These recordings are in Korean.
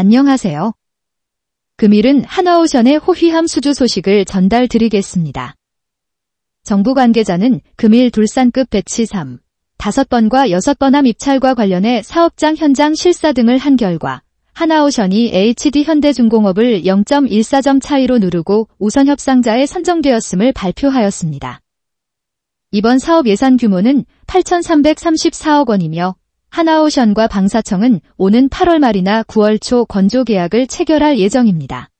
안녕하세요. 금일은 하나오션의 호휘함 수주 소식을 전달드리겠습니다. 정부 관계자는 금일 둘산급 배치 3, 5번과 6번함 입찰과 관련해 사업장 현장 실사 등을 한 결과 하나오션이 HD 현대중공업을 0.14점 차이로 누르고 우선 협상자에 선정되었음을 발표하였습니다. 이번 사업 예산 규모는 8,334억 원이며 하나오션과 방사청은 오는 8월 말이나 9월 초 건조 계약을 체결할 예정입니다.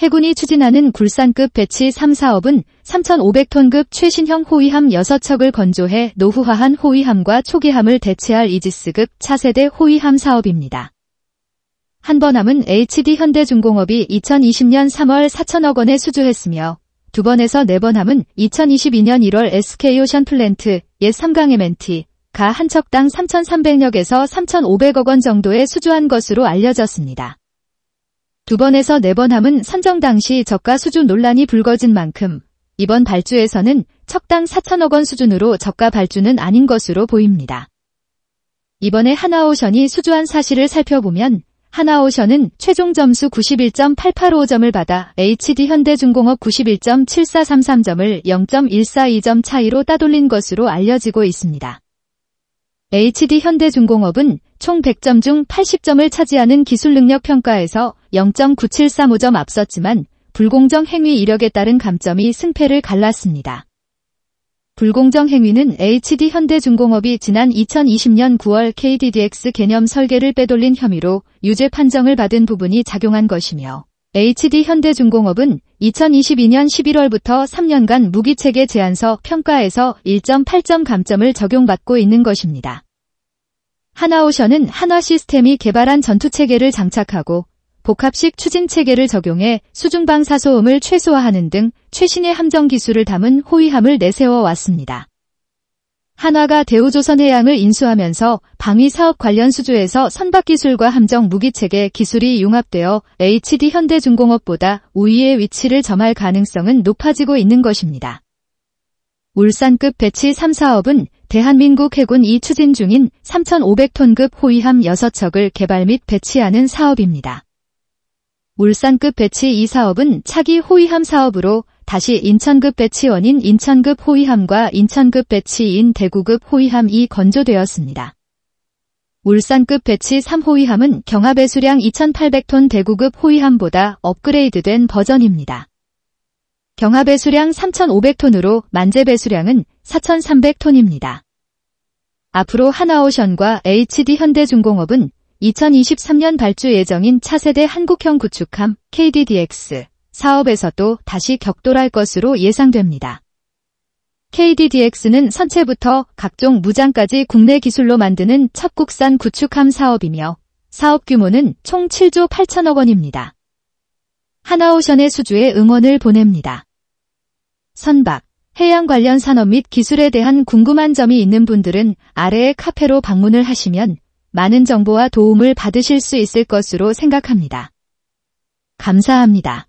해군이 추진하는 굴산급 배치 3 사업은 3,500톤급 최신형 호위함 6척을 건조해 노후화한 호위함과 초기함을 대체할 이지스급 차세대 호위함 사업입니다. 한번함은 HD 현대중공업이 2020년 3월 4천억 원에 수주했으며 두 번에서 네 번함은 2022년 1월 SK오션 플랜트, 옛 3강 에멘티, 가한 척당 3,300역에서 3,500억 원 정도에 수주한 것으로 알려졌습니다. 두 번에서 네 번 함은 선정 당시 저가 수주 논란이 불거진 만큼 이번 발주에서는 척당 4천억 원 수준으로 저가 발주는 아닌 것으로 보입니다. 이번에 하나오션이 수주한 사실을 살펴보면 하나오션은 최종 점수 91.885점을 받아 HD 현대중공업 91.7433점을 0.142점 차이로 따돌린 것으로 알려지고 있습니다. HD 현대중공업은 총 100점 중 80점을 차지하는 기술능력 평가에서 0.9735점 앞섰지만 불공정 행위 이력에 따른 감점이 승패를 갈랐습니다. 불공정 행위는 HD 현대중공업이 지난 2020년 9월 KDDX 개념 설계를 빼돌린 혐의로 유죄 판정을 받은 부분이 작용한 것이며 HD 현대중공업은 2022년 11월부터 3년간 무기체계 제안서 평가에서 1.8점 감점을 적용받고 있는 것입니다. 하나오션은 한화 시스템이 개발한 전투체계를 장착하고 복합식 추진체계를 적용해 수중방 사소음을 최소화하는 등 최신의 함정 기술을 담은 호위함을 내세워 왔습니다. 한화가 대우조선 해양을 인수하면서 방위 사업 관련 수주에서 선박 기술과 함정 무기 체계 기술이 융합되어 HD 현대중공업보다 우위의 위치를 점할 가능성은 높아지고 있는 것입니다. 울산급 배치 3사업은 대한민국 해군이 추진 중인 3,500톤급 호위함 6척을 개발 및 배치하는 사업입니다. 울산급 배치 2사업은 차기 호위함 사업으로 다시 인천급 배치원인 인천급 호위함과 인천급 배치인 대구급 호위함이 건조되었습니다. 울산급 배치 3호위함은 경합의 수량 2,800톤 대구급 호위함보다 업그레이드된 버전입니다. 경합의 수량 3,500톤으로 만재 배수량은 4,300톤입니다. 앞으로 하나오션과 HD 현대중공업은 2023년 발주 예정인 차세대 한국형 구축함 KDDX 사업에서도 다시 격돌할 것으로 예상됩니다. KDDX는 선체부터 각종 무장까지 국내 기술로 만드는 첫국산 구축함 사업이며 사업 규모는 총 7조 8천억 원입니다. 하나오션의 수주에 응원을 보냅니다. 선박, 해양 관련 산업 및 기술에 대한 궁금한 점이 있는 분들은 아래의 카페로 방문을 하시면 많은 정보와 도움을 받으실 수 있을 것으로 생각합니다. 감사합니다.